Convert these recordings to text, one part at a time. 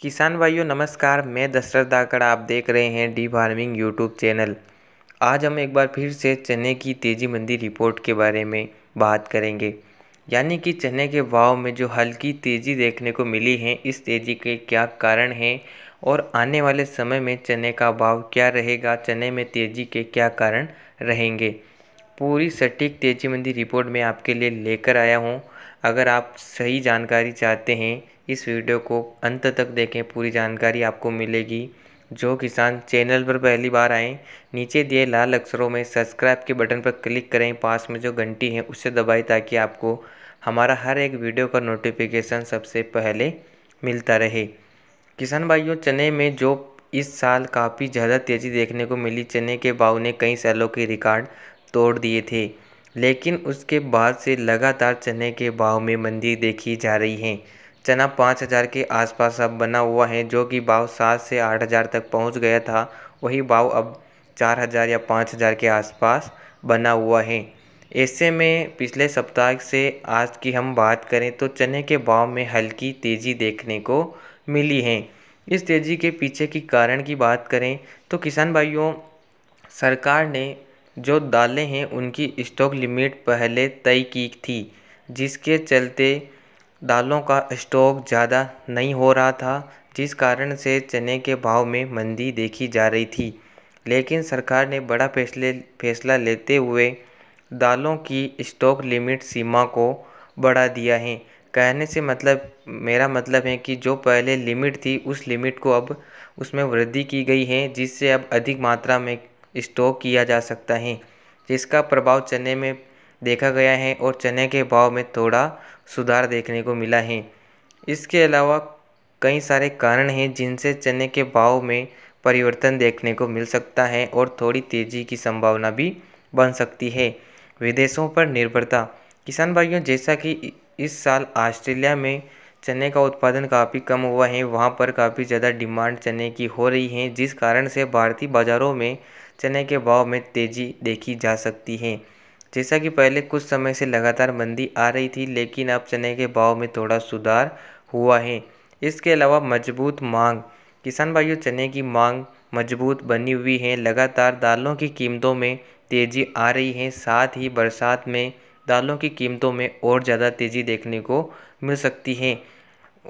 किसान भाइयों नमस्कार मैं दशरथ दाकड़ आप देख रहे हैं डी फार्मिंग यूट्यूब चैनल आज हम एक बार फिर से चने की तेजी मंदी रिपोर्ट के बारे में बात करेंगे यानी कि चने के भाव में जो हल्की तेज़ी देखने को मिली है इस तेज़ी के क्या कारण हैं और आने वाले समय में चने का भाव क्या रहेगा चने में तेज़ी के क्या कारण रहेंगे पूरी सटीक तेजीमंदी रिपोर्ट मैं आपके लिए लेकर आया हूँ अगर आप सही जानकारी चाहते हैं इस वीडियो को अंत तक देखें पूरी जानकारी आपको मिलेगी जो किसान चैनल पर पहली बार आएँ नीचे दिए लाल अक्षरों में सब्सक्राइब के बटन पर क्लिक करें पास में जो घंटी है उसे दबाएं ताकि आपको हमारा हर एक वीडियो का नोटिफिकेशन सबसे पहले मिलता रहे किसान भाइयों चने में जो इस साल काफ़ी ज़्यादा तेज़ी देखने को मिली चने के भाव ने कई सालों के रिकॉर्ड तोड़ दिए थे लेकिन उसके बाद से लगातार चने के भाव में मंदी देखी जा रही है चना पाँच हज़ार के आसपास अब बना हुआ है जो कि भाव सात से आठ हज़ार तक पहुंच गया था वही भाव अब चार हज़ार या पाँच हज़ार के आसपास बना हुआ है ऐसे में पिछले सप्ताह से आज की हम बात करें तो चने के भाव में हल्की तेज़ी देखने को मिली है इस तेज़ी के पीछे की कारण की बात करें तो किसान भाइयों सरकार ने जो दालें हैं उनकी स्टॉक लिमिट पहले तय की थी जिसके चलते दालों का स्टॉक ज़्यादा नहीं हो रहा था जिस कारण से चने के भाव में मंदी देखी जा रही थी लेकिन सरकार ने बड़ा फैसले फैसला लेते हुए दालों की स्टॉक लिमिट सीमा को बढ़ा दिया है कहने से मतलब मेरा मतलब है कि जो पहले लिमिट थी उस लिमिट को अब उसमें वृद्धि की गई है जिससे अब अधिक मात्रा में स्टॉक किया जा सकता है जिसका प्रभाव चने में देखा गया है और चने के भाव में थोड़ा सुधार देखने को मिला है इसके अलावा कई सारे कारण हैं जिनसे चने के भाव में परिवर्तन देखने को मिल सकता है और थोड़ी तेज़ी की संभावना भी बन सकती है विदेशों पर निर्भरता किसान भाइयों जैसा कि इस साल ऑस्ट्रेलिया में चने का उत्पादन काफ़ी कम हुआ है वहाँ पर काफ़ी ज़्यादा डिमांड चने की हो रही है जिस कारण से भारतीय बाज़ारों में चने के भाव में तेजी देखी जा सकती है जैसा कि पहले कुछ समय से लगातार मंदी आ रही थी लेकिन अब चने के भाव में थोड़ा सुधार हुआ है इसके अलावा मजबूत मांग किसान भाइयों चने की मांग मजबूत बनी हुई है लगातार दालों की कीमतों में तेज़ी आ रही है साथ ही बरसात में दालों की कीमतों में और ज़्यादा तेज़ी देखने को मिल सकती है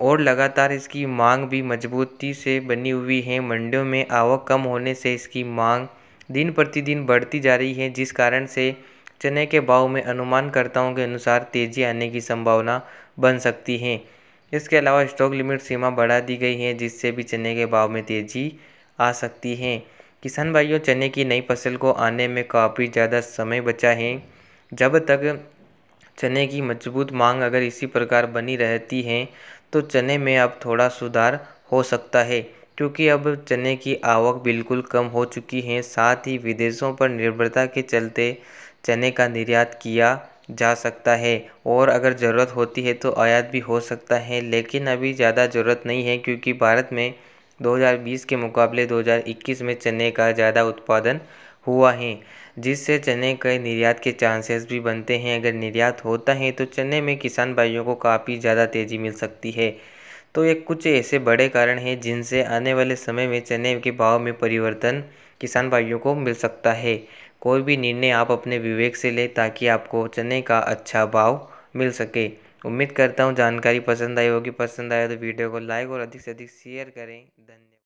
और लगातार इसकी मांग भी मजबूती से बनी हुई है मंडियों में आवक कम होने से इसकी मांग दिन प्रतिदिन बढ़ती जा रही है जिस कारण से चने के भाव में अनुमानकर्ताओं के अनुसार तेज़ी आने की संभावना बन सकती है इसके अलावा स्टॉक लिमिट सीमा बढ़ा दी गई है जिससे भी चने के भाव में तेज़ी आ सकती है किसान भाइयों चने की नई फसल को आने में काफ़ी ज़्यादा समय बचा है जब तक चने की मजबूत मांग अगर इसी प्रकार बनी रहती है तो चने में अब थोड़ा सुधार हो सकता है क्योंकि अब चने की आवक बिल्कुल कम हो चुकी है साथ ही विदेशों पर निर्भरता के चलते चने का निर्यात किया जा सकता है और अगर ज़रूरत होती है तो आयात भी हो सकता है लेकिन अभी ज़्यादा ज़रूरत नहीं है क्योंकि भारत में 2020 के मुकाबले 2021 में चने का ज़्यादा उत्पादन हुआ है जिससे चने के निर्यात के चांसेस भी बनते हैं अगर निर्यात होता है तो चने में किसान भाइयों को काफ़ी ज़्यादा तेज़ी मिल सकती है तो ये कुछ ऐसे बड़े कारण हैं जिनसे आने वाले समय में चने के भाव में परिवर्तन किसान भाइयों को मिल सकता है कोई भी निर्णय आप अपने विवेक से लें ताकि आपको चने का अच्छा भाव मिल सके उम्मीद करता हूँ जानकारी पसंद आई होगी पसंद आया तो वीडियो को लाइक और अधिक से अधिक शेयर करें धन्यवाद